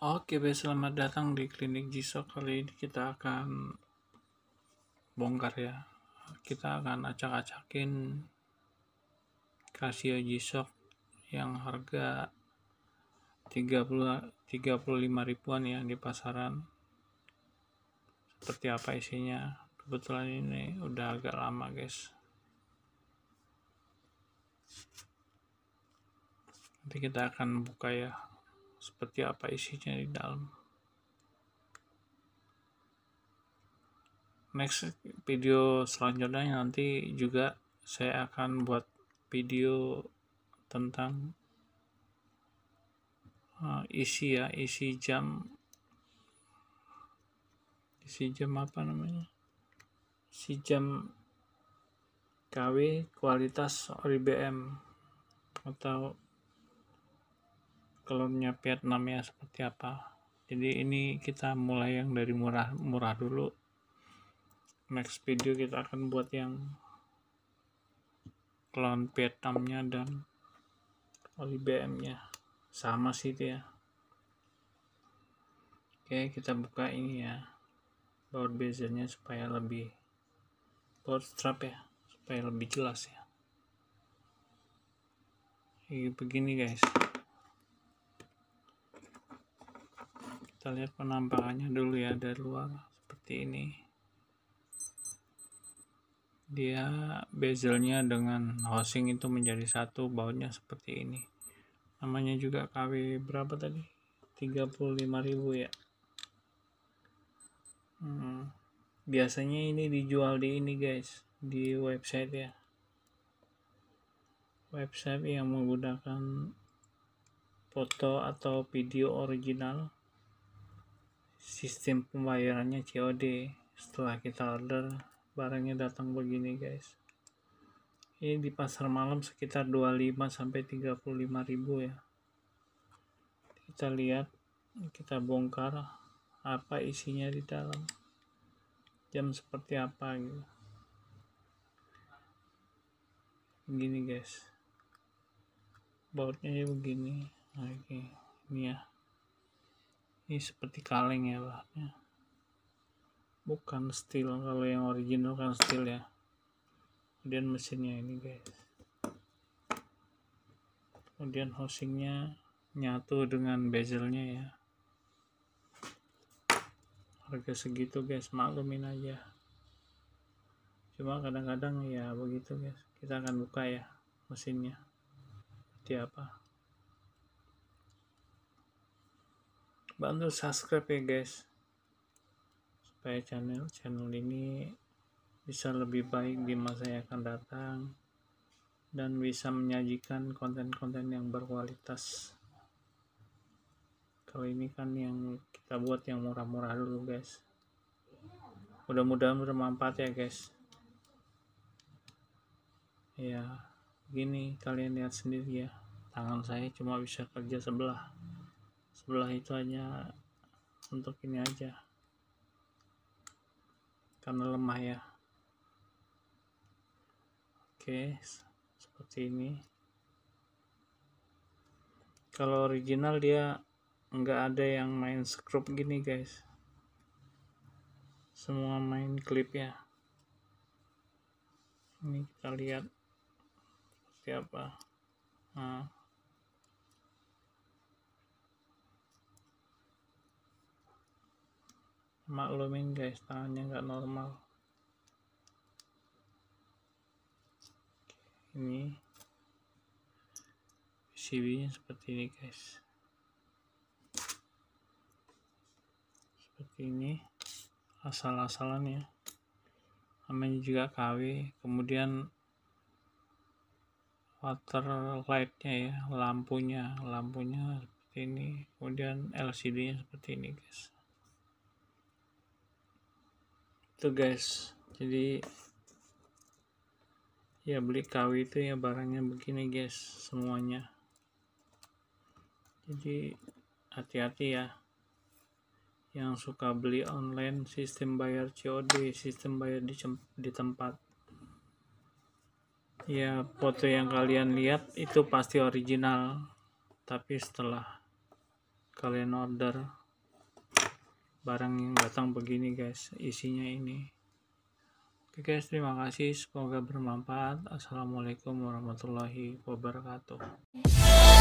Oke, baik, selamat datang di klinik G-Shock Kali ini kita akan bongkar ya. Kita akan acak-acakin Casio shock yang harga 30 35 ribuan yang di pasaran. Seperti apa isinya? Kebetulan ini udah agak lama, guys. Nanti kita akan buka ya seperti apa isinya di dalam next video selanjutnya nanti juga saya akan buat video tentang uh, isi ya isi jam isi jam apa namanya si jam KW kualitas BM atau kelonnya Vietnam ya seperti apa jadi ini kita mulai yang dari murah-murah dulu next video kita akan buat yang klon Vietnamnya dan oli nya sama sih dia oke kita buka ini ya baut nya supaya lebih baut strap ya supaya lebih jelas ya ini begini guys kita lihat penampakannya dulu ya dari luar seperti ini dia bezelnya dengan housing itu menjadi satu bautnya seperti ini namanya juga KW berapa tadi 35.000 ya hmm. biasanya ini dijual di ini guys di website ya website yang menggunakan foto atau video original sistem pembayarannya COD setelah kita order barangnya datang begini guys ini di pasar malam sekitar 25 sampai 35 ribu ya kita lihat kita bongkar apa isinya di dalam jam seperti apa gitu begini guys bautnya begini oke ini ya ini seperti kaleng ya bahannya bukan steel kalau yang original kan steel ya kemudian mesinnya ini guys kemudian housingnya nyatu dengan bezelnya ya harga segitu guys maklumin aja cuma kadang-kadang ya begitu guys kita akan buka ya mesinnya seperti apa bantu subscribe ya guys supaya channel channel ini bisa lebih baik di masa yang akan datang dan bisa menyajikan konten-konten yang berkualitas kalau ini kan yang kita buat yang murah-murah dulu guys mudah-mudahan bermanfaat ya guys ya gini kalian lihat sendiri ya tangan saya cuma bisa kerja sebelah sebelah itu hanya untuk ini aja karena lemah ya oke seperti ini kalau original dia nggak ada yang main scrub gini guys semua main clip ya ini kita lihat siapa apa nah maklumin guys tangannya nggak normal ini PCB nya seperti ini guys seperti ini asal-asalan ya namanya juga KW kemudian water light nya ya lampunya lampunya seperti ini kemudian LCD nya seperti ini guys itu guys jadi ya beli KW itu ya barangnya begini guys semuanya jadi hati-hati ya yang suka beli online sistem bayar COD sistem bayar di, di tempat ya foto yang kalian lihat itu pasti original tapi setelah kalian order barang yang datang begini guys isinya ini oke guys terima kasih semoga bermanfaat assalamualaikum warahmatullahi wabarakatuh